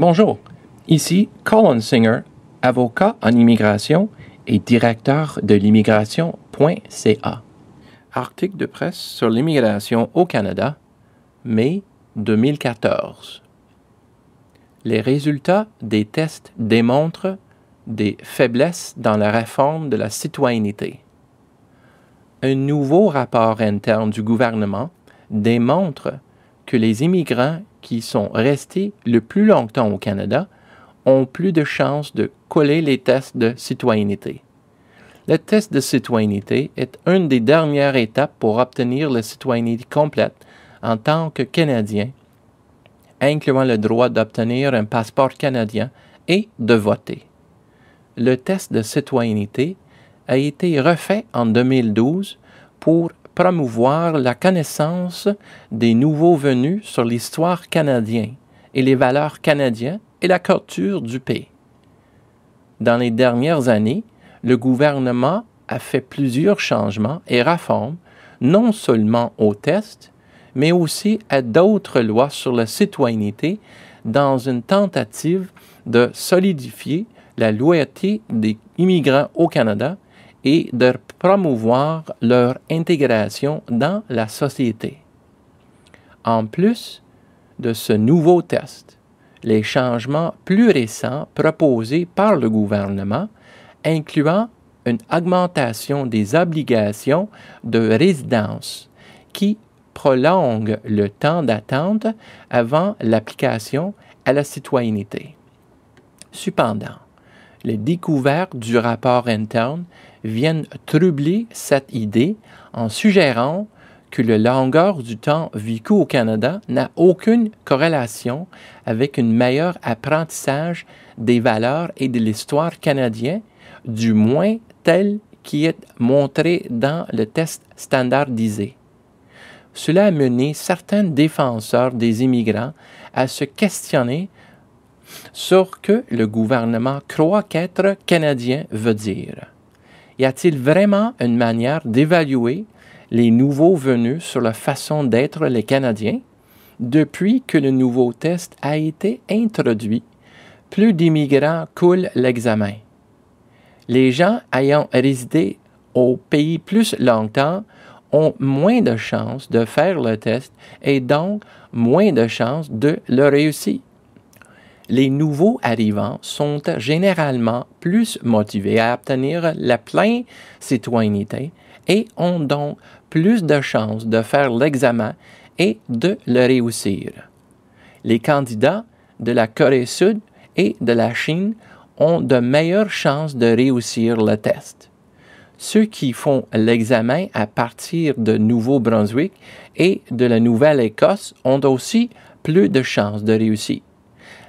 Bonjour, ici Colin Singer, avocat en immigration et directeur de l'immigration.ca. Article de presse sur l'immigration au Canada, mai 2014. Les résultats des tests démontrent des faiblesses dans la réforme de la citoyenneté. Un nouveau rapport interne du gouvernement démontre que les immigrants qui sont restés le plus longtemps au Canada ont plus de chances de coller les tests de citoyenneté. Le test de citoyenneté est une des dernières étapes pour obtenir la citoyenneté complète en tant que Canadien, incluant le droit d'obtenir un passeport canadien et de voter. Le test de citoyenneté a été refait en 2012 pour promouvoir la connaissance des nouveaux venus sur l'histoire canadienne et les valeurs canadiennes et la culture du pays. Dans les dernières années, le gouvernement a fait plusieurs changements et réformes, non seulement au test, mais aussi à d'autres lois sur la citoyenneté dans une tentative de solidifier la loyauté des immigrants au Canada et de promouvoir leur intégration dans la société. En plus de ce nouveau test, les changements plus récents proposés par le gouvernement, incluant une augmentation des obligations de résidence qui prolongue le temps d'attente avant l'application à la citoyenneté. Cependant, les découvertes du rapport interne viennent troubler cette idée en suggérant que la longueur du temps vécu au Canada n'a aucune corrélation avec une meilleure apprentissage des valeurs et de l'histoire canadienne, du moins telle qui est montrée dans le test standardisé. Cela a mené certains défenseurs des immigrants à se questionner sur ce que le gouvernement croit qu'être canadien veut dire. Y a-t-il vraiment une manière d'évaluer les nouveaux venus sur la façon d'être les Canadiens depuis que le nouveau test a été introduit? Plus d'immigrants coulent l'examen. Les gens ayant résidé au pays plus longtemps ont moins de chances de faire le test et donc moins de chances de le réussir les nouveaux arrivants sont généralement plus motivés à obtenir la pleine citoyenneté et ont donc plus de chances de faire l'examen et de le réussir. Les candidats de la Corée Sud et de la Chine ont de meilleures chances de réussir le test. Ceux qui font l'examen à partir de Nouveau-Brunswick et de la Nouvelle-Écosse ont aussi plus de chances de réussir.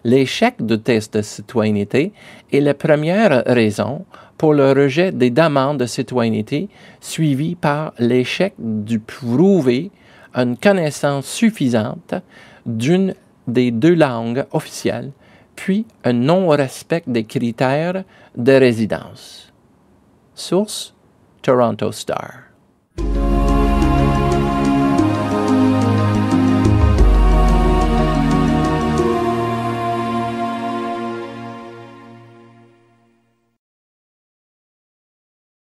L'échec du test de citoyenneté est la première raison pour le rejet des demandes de citoyenneté suivie par l'échec du prouver une connaissance suffisante d'une des deux langues officielles, puis un non-respect des critères de résidence. Source Toronto Star.